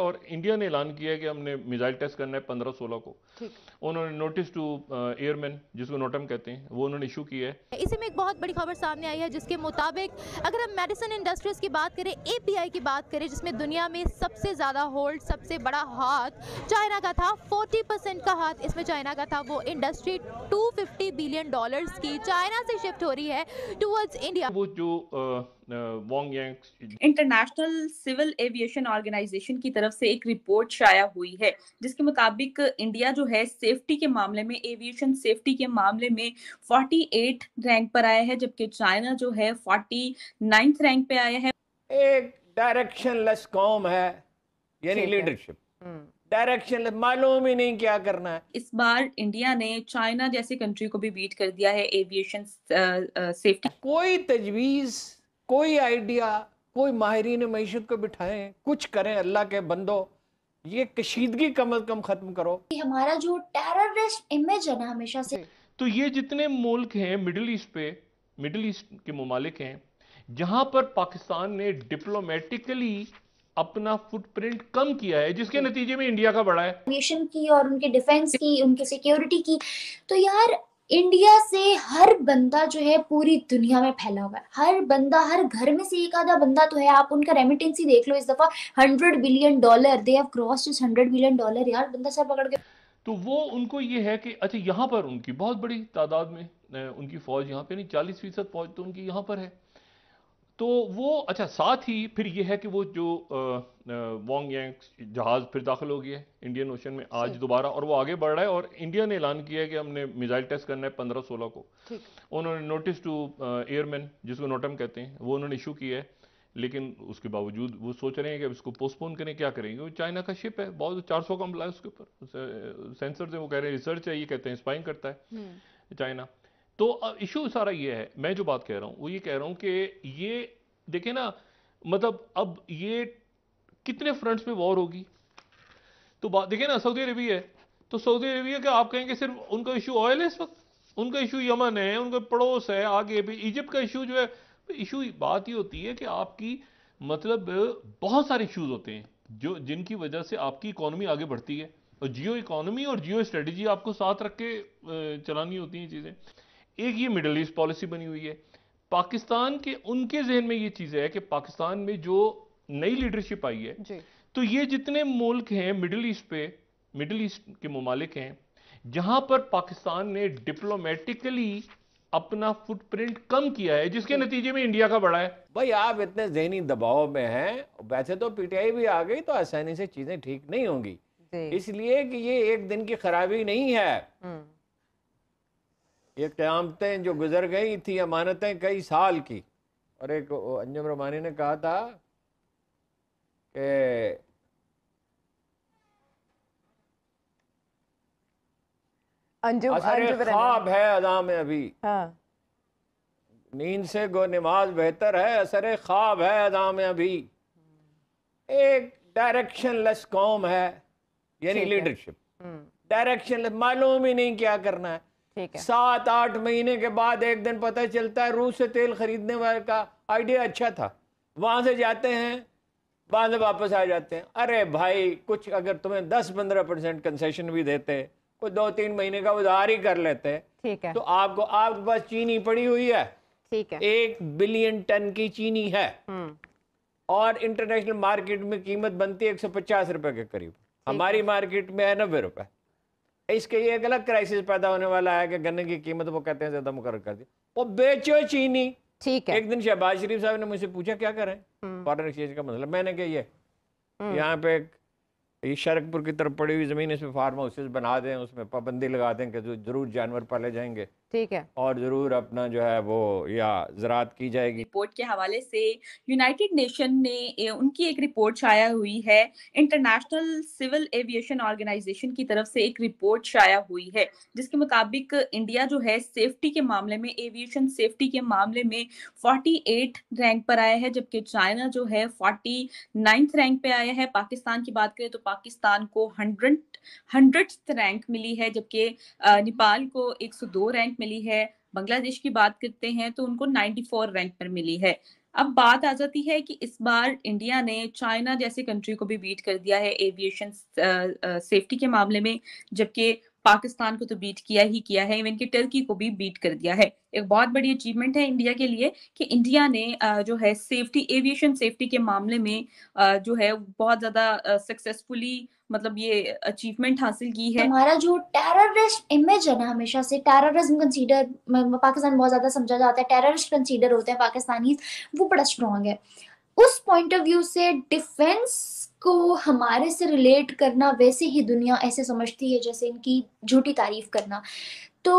और इंडिया ने ऐलान किया है कि हमने मिसाइल टेस्ट करना है पंद्रह सोलह को उन्होंने नोटिस टू एयरमैन जिसको नोटम कहते हैं वो उन्होंने इशू किया है इसी में एक बहुत बड़ी खबर सामने आई है जिसके मुताबिक अगर हम मेडिसिन इंडस्ट्रीज की बात करें ए की बात करें जिसमें दुनिया में सबसे ज़्यादा होल्ड सबसे बड़ा हाथ चाइना का था फोर्टी का हाथ इसमें चाइना का था वो इंडस्ट्री टू बिलियन डॉलर की चाइना से शिफ्ट हो रही है टूवर्ड्स इंडिया वो जो uh, International Civil Aviation Organization की तरफ से एक रिपोर्ट शाया हुई है जिसके मुताबिक इंडिया जो है सेफ्टी के मामले में एविएशन सेफ्टी के मामले में 48 रैंक पर आया है जबकि चाइना जो है 49 रैंक पे आया है एक डायरेक्शनलेस कॉम है यानी लीडरशिप डायरेक्शन हम्म। मालूम ही नहीं क्या करना है इस बार इंडिया ने चाइना जैसी कंट्री को भी बीट कर दिया है एविएशन सेफ्टी कोई तजवीज़ कोई आइडिया कोई माहरीन मीशत को बिठाएं कुछ करें अल्लाह के बंदो ये कशीदगी कम अज कम खत्म करो हमारा जो टेररिस्ट इमेज है ना हमेशा से तो ये जितने मुल्क हैं मिडिल ईस्ट पे मिडिल ईस्ट के ममालिक हैं जहां पर पाकिस्तान ने डिप्लोमेटिकली अपना फुटप्रिंट कम किया है जिसके नतीजे में इंडिया का बढ़ा है की और उनके डिफेंस की उनकी सिक्योरिटी की तो यार इंडिया से हर बंदा जो है पूरी दुनिया में फैला हुआ है हर बंदा हर घर में से एक आधा बंदा तो है आप उनका रेमिटेंस ही देख लो इस दफा hundred billion dollar they have cross hundred billion dollar यार बंदा सर पकड़ के तो वो उनको ये है कि अच्छा यहाँ पर उनकी बहुत बड़ी तादाद में उनकी फौज यहाँ पे नहीं चालीस फीसद फौज तो उनकी यहाँ पर है तो वो अच्छा साथ ही फिर ये है कि वो जो वॉन्ग यंग जहाज़ फिर दाखिल हो गया है इंडियन ओशन में आज दोबारा और वो आगे बढ़ रहा है और इंडिया ने ऐलान किया है कि हमने मिज़ाइल टेस्ट करना है पंद्रह सोलह को उन्होंने नोटिस टू एयरमैन जिसको नोटम कहते हैं वो उन्होंने इशू किया है लेकिन उसके बावजूद वो सोच रहे हैं कि अब इसको पोस्टपोन करें क्या करेंगे वो चाइना का शिप है बहुत चार सौ का हमला है उसके ऊपर सेंसर से वो कह रहे हैं रिसर्च है ये कहते हैं स्पाइंग करता है चाइना हम्म। तो इशू सारा ये है मैं जो बात कह रहा हूँ वो ये कह रहा हूँ कि ये देखे ना मतलब अब ये कितने फ्रंट्स पे वॉर होगी तो बात देखे ना सऊदी अरेबिया है तो सऊदी अरेबिया का आप कहेंगे सिर्फ उनका इशू ऑयल है इस वक्त उनका इशू यमन है उनका पड़ोस है आगे भी इजिप्ट का इशू जो है इशू बात ये होती है कि आपकी मतलब बहुत सारे इशूज़ होते हैं जो जिनकी वजह से आपकी इकोनॉमी आगे बढ़ती है और जियो इकोनॉमी और जियो स्ट्रेटजी आपको साथ रख के चलानी होती हैं चीज़ें एक ये मिडल ईस्ट पॉलिसी बनी हुई है पाकिस्तान के उनके जहन में ये चीज़ है कि पाकिस्तान में जो नई लीडरशिप आई है तो ये जितने मुल्क हैं मिडल ईस्ट पे मिडल ईस्ट के ममालिक हैं जहां पर पाकिस्तान ने डिप्लोमेटिकली अपना फुटप्रिंट कम किया है जिसके नतीजे में इंडिया का बड़ा है भाई आप इतने जहनी दबाव में हैं वैसे तो पीटीआई भी आ गई तो आसानी से चीजें ठीक नहीं होंगी इसलिए कि ये एक दिन की खराबी नहीं है हम्म। ये क़्यामतें जो गुज़र गई थी अमानतें कई साल की और एक अंजम रमानी ने कहा था कि ख्वाब है अदाम में अभी हाँ। नींद से गो नमाज बेहतर है असर ख्वाब है अदाम में अभी एक डायरेक्शन लेस कौम है यानी लीडरशिप डायरेक्शन हम्म। मालूम ही नहीं क्या करना है सात आठ महीने के बाद एक दिन पता चलता है रूस से तेल खरीदने वाले का आइडिया अच्छा था वहां से जाते हैं बाद में वापस आ जाते हैं अरे भाई कुछ अगर तुम्हें दस पंद्रह परसेंट कंसेशन भी देते कोई दो तीन महीने का उधार ही कर लेते ठीक है तो आपको आपके पास चीनी पड़ी हुई है ठीक है एक बिलियन टन की चीनी है हम्म। और इंटरनेशनल मार्केट में कीमत बनती है एक सौ पचास रुपए के करीब हमारी मार्केट में है नब्बे रुपए इसके ये एक अलग क्राइसिस पैदा होने वाला है कि गन्ने की कीमत वो कहते हैं ज्यादा मुकर कर दी वो बेचो चीनी ठीक है एक दिन शहबाज शरीफ साहब ने मुझसे पूछा क्या करें फॉरन हम्म। एक्सचेंज का मतलब मैंने कहा ये हम्म। यहाँ पे ये शरकपुर की तरफ पड़ी हुई ज़मीन इसमें फार्म हाउसेज बना दें उसमें पाबंदी लगा दें कि जरूर जानवर पाले जाएंगे ठीक है और ज़रूर अपना जो है वो या ज़रात की जाएगी रिपोर्ट के हवाले से यूनाइटेड नेशन ने उनकी एक रिपोर्ट शाया हुई है इंटरनेशनल सिविल एविएशन ऑर्गेनाइजेशन की तरफ से एक रिपोर्ट शाया हुई है जिसके मुताबिक इंडिया जो है सेफ्टी के मामले में एविएशन सेफ्टी के मामले में एट रैंक पर आया है जबकि चाइना जो है फोर्टी नाइन्थ रैंक पे आया है पाकिस्तान की बात करें तो पाकिस्तान को हंड्रेड हंड्रेड रैंक मिली है जबकि नेपाल को एक रैंक मिली है बांग्लादेश की बात करते हैं तो उनको 94 रैंक पर मिली है अब बात आ जाती है कि इस बार इंडिया ने चाइना जैसे कंट्री को भी बीट कर दिया है एविएशन सेफ्टी के मामले में जबकि पाकिस्तान को तो बीट किया ही किया है इवन कि टर्की को भी बीट कर दिया है एक बहुत बड़ी अचीवमेंट है इंडिया के लिए कि इंडिया ने जो है सेफ्टी एविएशन सेफ्टी के मामले में जो है बहुत ज्यादा सक्सेसफुली मतलब ये अचीवमेंट हासिल की है हमारा जो टेररिस्ट इमेज है ना हमेशा से टेररिज्म कंसीडर पाकिस्तान बहुत ज्यादा समझा जाता है टेररिस्ट कंसीडर होते हैं पाकिस्तानी वो बड़ा स्ट्रांग है उस पॉइंट ऑफ व्यू से डिफेंस को हमारे से रिलेट करना वैसे ही दुनिया ऐसे समझती है जैसे इनकी झूठी तारीफ करना तो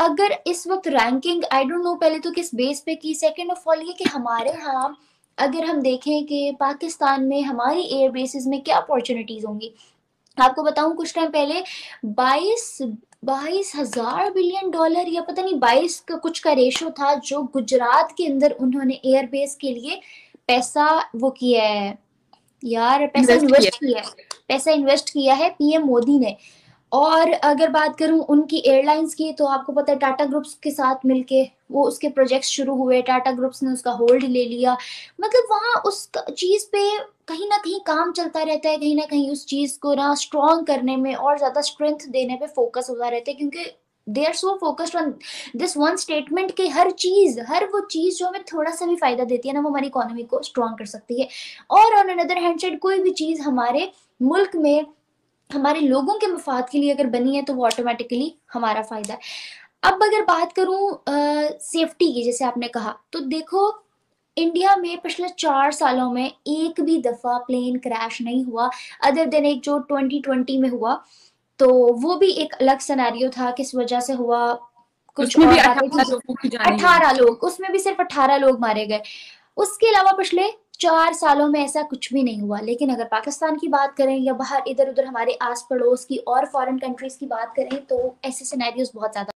अगर इस वक्त रैंकिंग आई डोंट नो पहले तो किस बेस पे की सेकंड ऑफ ऑल ये कि हमारे यहाँ अगर हम देखें कि पाकिस्तान में हमारी एयर बेसिस में क्या अपॉर्चुनिटीज होंगी आपको बताऊं कुछ टाइम पहले 22 बाईस हजार बिलियन डॉलर या पता नहीं बाईस का कुछ का रेशो था जो गुजरात के अंदर उन्होंने एयरबेस के लिए पैसा वो किया है यार पैसा इन्वेस्ट किया है पैसा इन्वेस्ट किया है पीएम मोदी ने और अगर बात करूं उनकी एयरलाइंस की तो आपको पता है टाटा ग्रुप्स के साथ मिलके वो उसके प्रोजेक्ट्स शुरू हुए टाटा ग्रुप्स ने उसका होल्ड ले लिया मतलब वहाँ उस चीज पे कहीं ना कहीं काम चलता रहता है कहीं ना कहीं उस चीज को ना स्ट्रॉन्ग करने में और ज्यादा स्ट्रेंथ देने पे फोकस होता रहता है क्योंकि they are so focused on this one statement की हर चीज हर वो चीज जो हमें थोड़ा सा भी फायदा देती है ना वो हमारी इकोनॉमी को स्ट्रॉन्ग कर सकती है और ऑन अनदर हैंड साइड कोई भी चीज हमारे मुल्क में हमारे लोगों के मफाद के लिए अगर बनी है तो वो ऑटोमेटिकली हमारा फायदा है अब अगर बात करूँ सेफ्टी की जैसे आपने कहा तो देखो इंडिया में पिछले चार सालों में एक भी दफा प्लेन क्रैश नहीं हुआ अदर देन एक जो 2020 में हुआ तो वो भी एक अलग सिनेरियो था किस वजह से हुआ कुछ भी अठारह लोग उसमें भी सिर्फ अठारह लोग मारे गए उसके अलावा पिछले चार सालों में ऐसा कुछ भी नहीं हुआ लेकिन अगर पाकिस्तान की बात करें या बाहर इधर उधर हमारे आस पड़ोस की और फॉरेन कंट्रीज की बात करें तो ऐसे सिनेरियोज बहुत ज्यादा